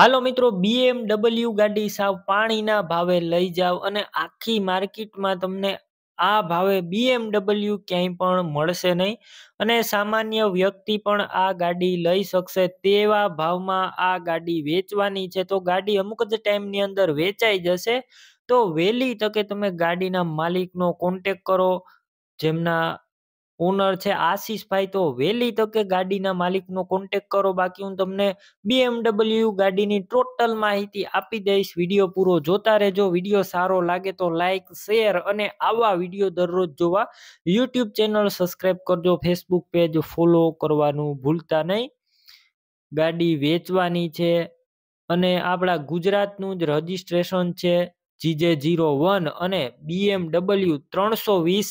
હાલો મિત્રો બીએમડબલ્યુ ગાડી સાવ પાણીના ભાવે લઈ જાવ અને આખી માર્કેટમાં તમને આ ભાવે બીએમડબલ્યુ ક્યાંય પણ મળશે નહીં અને સામાન્ય વ્યક્તિ પણ આ ગાડી લઈ શકશે તેવા ભાવમાં આ ગાડી વેચવાની છે તો ગાડી અમુક જ ટાઈમની અંદર વેચાઈ જશે તો વહેલી તકે તમે ગાડીના માલિકનો કોન્ટેક કરો જેમના ઓનર છે આશીષભાઈ તો વહેલી તકે ગાડીના માલિકનો કોન્ટેક કરો બાકી હું તમને બીએમડબલ્યુ ગાડીની ટોટલ માહિતી આપી દઈશ વિડીયો પૂરો જોતા રહેજો વિડીયો સારો લાગે તો લાઇક શેર અને આવા વિડીયો દરરોજ જોવા યુટ્યુબ ચેનલ સબસ્ક્રાઈબ કરજો ફેસબુક પેજ ફોલો કરવાનું ભૂલતા નહીં ગાડી વેચવાની છે અને આપણા ગુજરાતનું જ રજિસ્ટ્રેશન છે જીજે જીરો વન અને બીએમડબલ્યુ ત્રણસો વીસ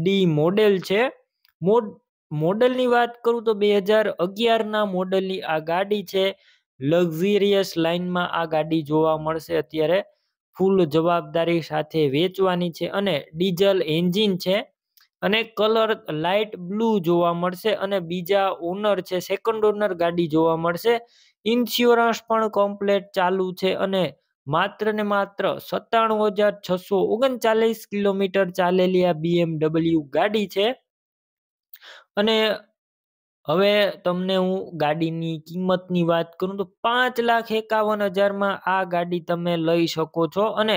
ડી મોડેલ છે મોડ મોડલની વાત કરું તો બે હજાર અગિયારના મોડલની આ ગાડી છે લક્ઝરિયસ લાઇનમાં આ ગાડી જોવા મળશે અત્યારે ફૂલ જવાબદારી સાથે વેચવાની છે અને ડીઝલ એન્જિન છે અને કલર લાઇટ બ્લુ જોવા મળશે અને બીજા ઓનર છે સેકન્ડ ઓનર ગાડી જોવા મળશે ઇન્સ્યોરન્સ પણ કમ્પ્લેટ ચાલુ છે અને માત્ર ને માત્ર સત્તાણું હજાર છસો ઓગણચાલીસ કિલોમીટર ચાલેલી આ બીએમડબલ્યુ ગાડી છે અને હવે તમને હું ગાડીની કિંમતની વાત કરું તો પાંચ લાખ એકાવન હજારમાં આ ગાડી તમે લઈ શકો છો અને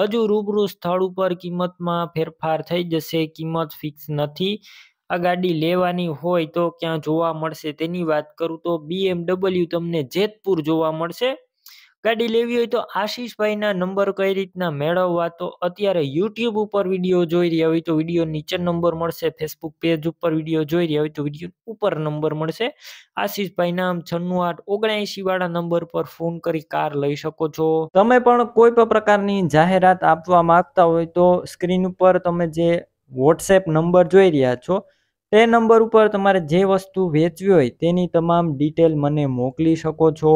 હજુ રૂબરૂ સ્થળ ઉપર કિંમતમાં ફેરફાર થઈ જશે કિંમત ફિક્સ નથી આ ગાડી લેવાની હોય તો ક્યાં જોવા મળશે તેની વાત કરું તો બીએમડબલ્યુ તમને જેતપુર જોવા મળશે ગાડી લેવી હોય તો આશીષભાઈના નંબર કઈ રીતના મેળવવા તો અત્યારે યુટ્યુબ ઉપર વિડીયો જોઈ રહ્યા હોય તો વિડીયો નીચે નંબર મળશે ફેસબુક પેજ ઉપર વિડીયો જોઈ રહ્યા હોય તો વિડીયો ઉપર નંબર મળશે આશીષભાઈના આમ છન્નું આઠ ઓગણએંશી વાળા નંબર પર ફોન કરી કાર લઈ શકો છો તમે પણ કોઈ પણ પ્રકારની જાહેરાત આપવા માંગતા હોય તો સ્ક્રીન ઉપર તમે જે વોટ્સએપ નંબર જોઈ રહ્યા છો તે નંબર ઉપર તમારે જે વસ્તુ વેચવી હોય તેની તમામ ડિટેલ મને મોકલી શકો છો